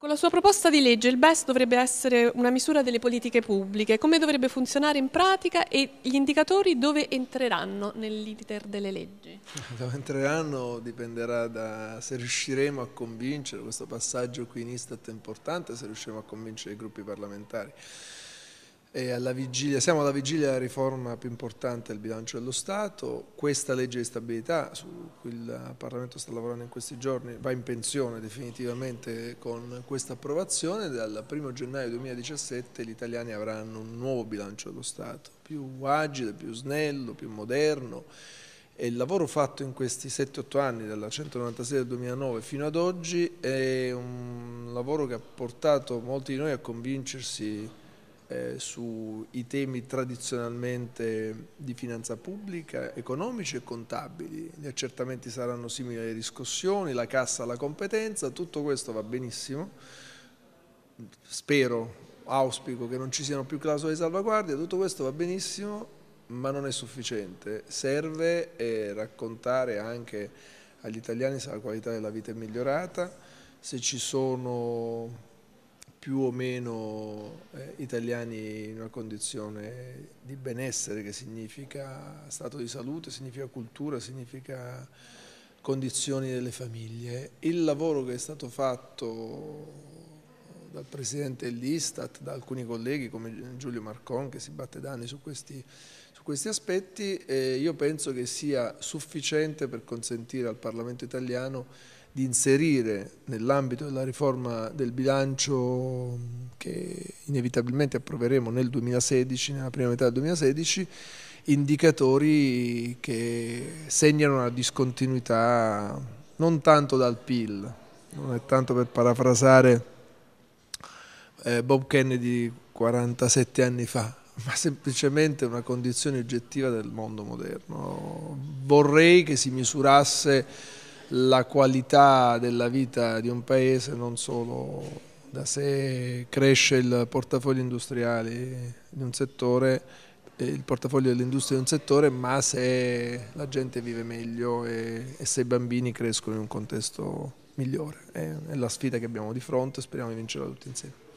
Con la sua proposta di legge il BES dovrebbe essere una misura delle politiche pubbliche, come dovrebbe funzionare in pratica e gli indicatori dove entreranno nell'iter delle leggi? Dove entreranno dipenderà da se riusciremo a convincere, questo passaggio qui in Istat è importante, se riusciremo a convincere i gruppi parlamentari. Alla vigilia, siamo alla vigilia della riforma più importante del bilancio dello Stato, questa legge di stabilità su cui il Parlamento sta lavorando in questi giorni va in pensione definitivamente con questa approvazione, dal 1 gennaio 2017 gli italiani avranno un nuovo bilancio dello Stato, più agile, più snello, più moderno e il lavoro fatto in questi 7-8 anni, dalla 196 del 2009 fino ad oggi, è un lavoro che ha portato molti di noi a convincersi eh, sui temi tradizionalmente di finanza pubblica, economici e contabili. Gli accertamenti saranno simili alle riscossioni, la cassa alla competenza, tutto questo va benissimo. Spero, auspico che non ci siano più clausole di salvaguardia, tutto questo va benissimo, ma non è sufficiente. Serve eh, raccontare anche agli italiani se la qualità della vita è migliorata, se ci sono più o meno eh, italiani in una condizione di benessere che significa stato di salute, significa cultura, significa condizioni delle famiglie. Il lavoro che è stato fatto dal presidente dell'Istat, da alcuni colleghi come Giulio Marcon che si batte da anni su questi, su questi aspetti, eh, io penso che sia sufficiente per consentire al Parlamento italiano di inserire nell'ambito della riforma del bilancio che inevitabilmente approveremo nel 2016, nella prima metà del 2016, indicatori che segnano una discontinuità non tanto dal PIL, non è tanto per parafrasare eh, Bob Kennedy 47 anni fa, ma semplicemente una condizione oggettiva del mondo moderno. Vorrei che si misurasse la qualità della vita di un paese non solo da sé cresce il portafoglio industriale di un settore eh, il portafoglio dell'industria di un settore, ma se la gente vive meglio e, e, se i bambini crescono in un contesto migliore. È, è la sfida che abbiamo di fronte, speriamo di vincerla tutti insieme.